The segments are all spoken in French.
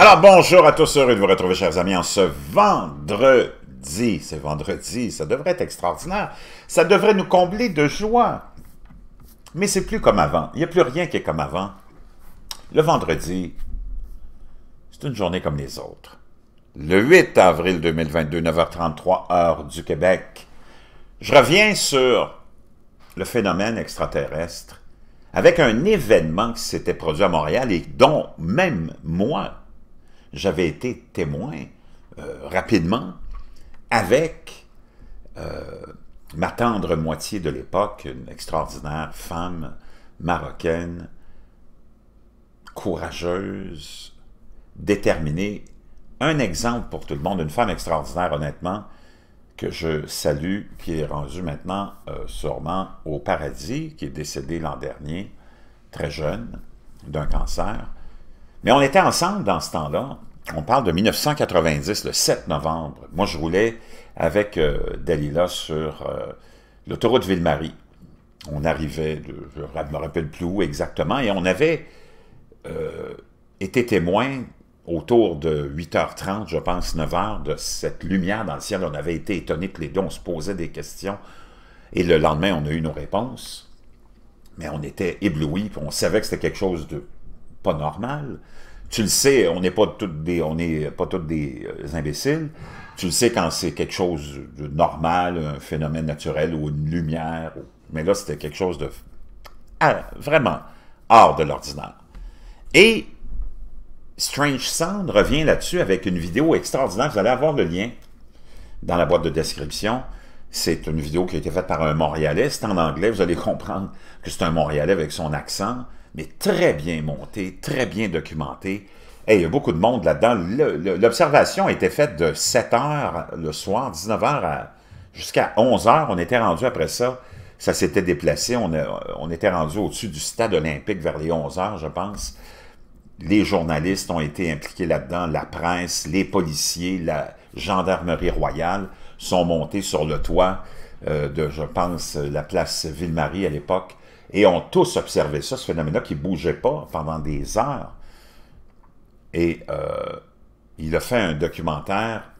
Alors bonjour à tous, heureux de vous retrouver chers amis en ce vendredi. C'est vendredi, ça devrait être extraordinaire. Ça devrait nous combler de joie. Mais c'est plus comme avant. Il n'y a plus rien qui est comme avant. Le vendredi, c'est une journée comme les autres. Le 8 avril 2022, 9h33, heure du Québec. Je reviens sur le phénomène extraterrestre avec un événement qui s'était produit à Montréal et dont même moi, j'avais été témoin euh, rapidement avec euh, ma tendre moitié de l'époque, une extraordinaire femme marocaine, courageuse, déterminée, un exemple pour tout le monde, une femme extraordinaire honnêtement, que je salue, qui est rendue maintenant euh, sûrement au paradis, qui est décédée l'an dernier, très jeune, d'un cancer. Mais on était ensemble dans ce temps-là. On parle de 1990, le 7 novembre. Moi, je roulais avec euh, Dalila sur euh, l'autoroute Ville-Marie. On arrivait, je ne me rappelle plus où exactement, et on avait euh, été témoin autour de 8h30, je pense 9h, de cette lumière dans le ciel. On avait été étonnés que les deux, on se posait des questions. Et le lendemain, on a eu nos réponses. Mais on était éblouis, puis on savait que c'était quelque chose de pas normal. Tu le sais, on n'est pas tous des, on n'est pas toutes des euh, imbéciles. Tu le sais quand c'est quelque chose de normal, un phénomène naturel ou une lumière. Mais là, c'était quelque chose de ah, vraiment hors de l'ordinaire. Et Strange Sound revient là-dessus avec une vidéo extraordinaire. Vous allez avoir le lien dans la boîte de description. C'est une vidéo qui a été faite par un Montréalais. en anglais. Vous allez comprendre que c'est un Montréalais avec son accent mais très bien monté, très bien documenté. et il y a beaucoup de monde là-dedans. L'observation a été faite de 7 h le soir, 19 h jusqu'à 11 h On était rendu après ça. Ça s'était déplacé. On, était rendu au-dessus du stade olympique vers les 11 h je pense. Les journalistes ont été impliqués là-dedans, la presse, les policiers, la gendarmerie royale sont montés sur le toit euh, de, je pense, la place Ville-Marie à l'époque et ont tous observé ça, ce phénomène-là qui ne bougeait pas pendant des heures. Et euh, il a fait un documentaire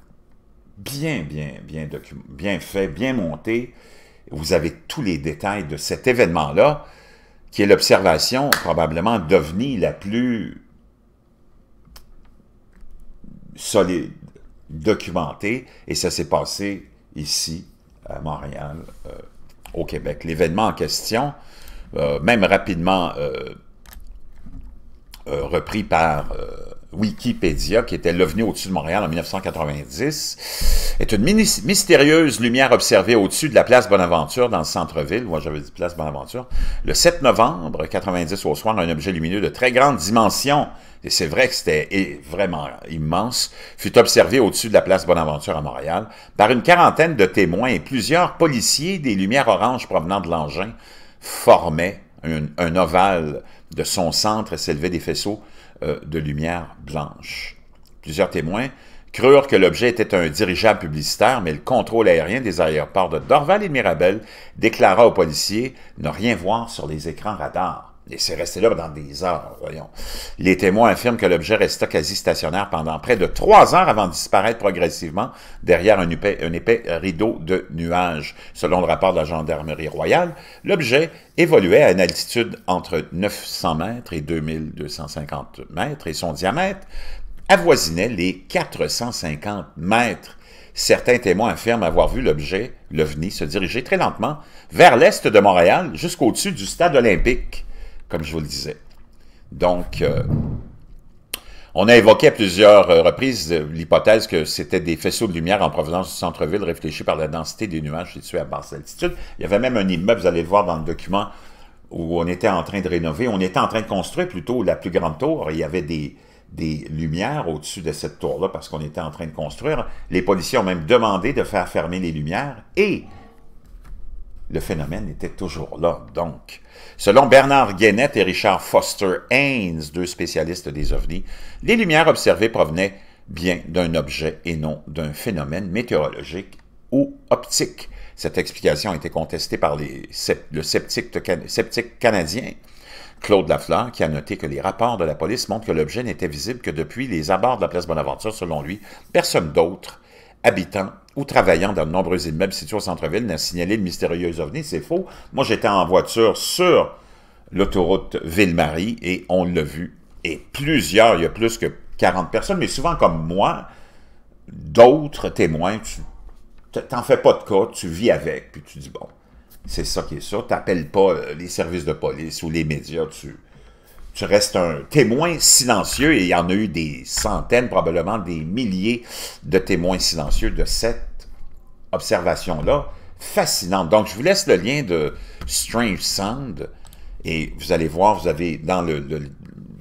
bien, bien, bien, bien fait, bien monté. Vous avez tous les détails de cet événement-là, qui est l'observation probablement devenue la plus solide, documentée, et ça s'est passé ici, à Montréal, euh, au Québec. L'événement en question, euh, même rapidement euh, euh, repris par Wikipédia, qui était l'OVNI au-dessus de Montréal en 1990, est une mystérieuse lumière observée au-dessus de la place Bonaventure dans le centre-ville, moi j'avais dit place Bonaventure, le 7 novembre 1990 au soir, un objet lumineux de très grande dimension, et c'est vrai que c'était vraiment immense, fut observé au-dessus de la place Bonaventure à Montréal par une quarantaine de témoins et plusieurs policiers des lumières oranges provenant de l'engin, formait un, ovale. De son centre et s'élevait des faisceaux euh, de lumière blanche. Plusieurs témoins crurent que l'objet était un dirigeable publicitaire, mais le contrôle aérien des aéroports de Dorval et de Mirabel déclara aux policiers ne rien voir sur les écrans radars. Et c'est resté là pendant des heures, voyons. Les témoins affirment que l'objet resta quasi stationnaire pendant près de trois heures avant de disparaître progressivement derrière un épais, un épais rideau de nuages. Selon le rapport de la Gendarmerie royale, l'objet évoluait à une altitude entre 900 mètres et 2250 mètres et son diamètre avoisinait les 450 mètres. Certains témoins affirment avoir vu l'objet, l'OVNI, se diriger très lentement vers l'est de Montréal jusqu'au-dessus du stade olympique comme je vous le disais. Donc, euh, on a évoqué à plusieurs euh, reprises euh, l'hypothèse que c'était des faisceaux de lumière en provenance du centre-ville réfléchis par la densité des nuages situés à basse altitude. Il y avait même un immeuble, vous allez le voir dans le document, où on était en train de rénover. On était en train de construire plutôt la plus grande tour. Il y avait des, des lumières au-dessus de cette tour-là parce qu'on était en train de construire. Les policiers ont même demandé de faire fermer les lumières et le phénomène était toujours là. Donc, selon Bernard Guénette et Richard Foster Haynes, deux spécialistes des ovnis, les lumières observées provenaient bien d'un objet et non d'un phénomène météorologique ou optique. Cette explication a été contestée par le sceptique, sceptique canadien Claude Lafleur, qui a noté que les rapports de la police montrent que l'objet n'était visible que depuis les abords de la place Bonaventure, selon lui, personne d'autre habitant ou travaillant dans de nombreux immeubles situés au centre-ville n'a signalé le mystérieux ovnis. C'est faux. Moi, j'étais en voiture sur l'autoroute Ville-Marie et on l'a vu. Et plusieurs, il y a plus que 40 personnes, mais souvent comme moi, d'autres témoins, tu t'en fais pas de cas, tu vis avec, puis tu dis, bon, c'est ça qui est ça, n'appelles pas euh, les services de police ou les médias, tu tu reste un témoin silencieux et il y en a eu des centaines, probablement des milliers de témoins silencieux de cette observation-là. Fascinante. Donc, je vous laisse le lien de Strange Sound et vous allez voir, vous avez dans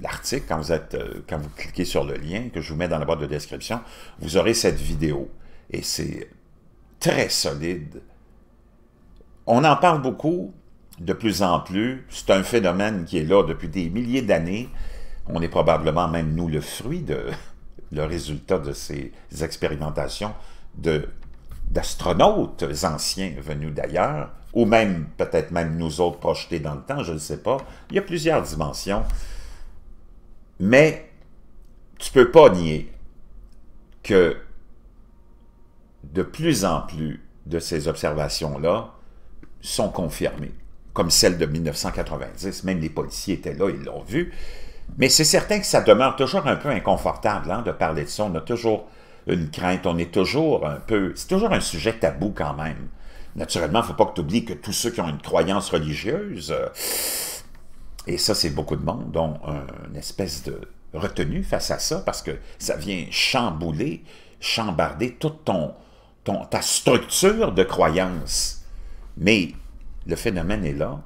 l'article, quand vous êtes, euh, quand vous cliquez sur le lien que je vous mets dans la boîte de description, vous aurez cette vidéo. Et c'est très solide. On en parle beaucoup, de plus en plus, c'est un phénomène qui est là depuis des milliers d'années. On est probablement même, nous, le fruit de le résultat de ces expérimentations d'astronautes anciens venus d'ailleurs, ou même, peut-être même nous autres projetés dans le temps, je ne sais pas. Il y a plusieurs dimensions. Mais tu peux pas nier que de plus en plus de ces observations-là sont confirmées comme celle de 1990. Même les policiers étaient là, ils l'ont vu. Mais c'est certain que ça demeure toujours un peu inconfortable hein, de parler de ça. On a toujours une crainte, on est toujours un peu... C'est toujours un sujet tabou quand même. Naturellement, il ne faut pas que tu oublies que tous ceux qui ont une croyance religieuse, euh, et ça c'est beaucoup de monde, ont une espèce de retenue face à ça, parce que ça vient chambouler, chambarder toute ton, ton, ta structure de croyance. Mais le phénomène est là,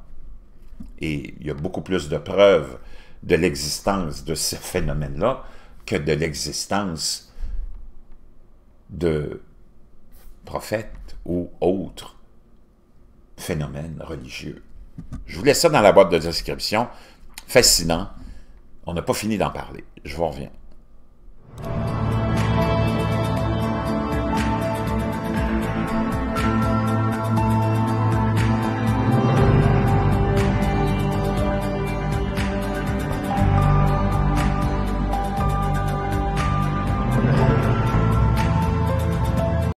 et il y a beaucoup plus de preuves de l'existence de ce phénomène-là que de l'existence de prophètes ou autres phénomènes religieux. Je vous laisse ça dans la boîte de description. Fascinant. On n'a pas fini d'en parler. Je vous reviens.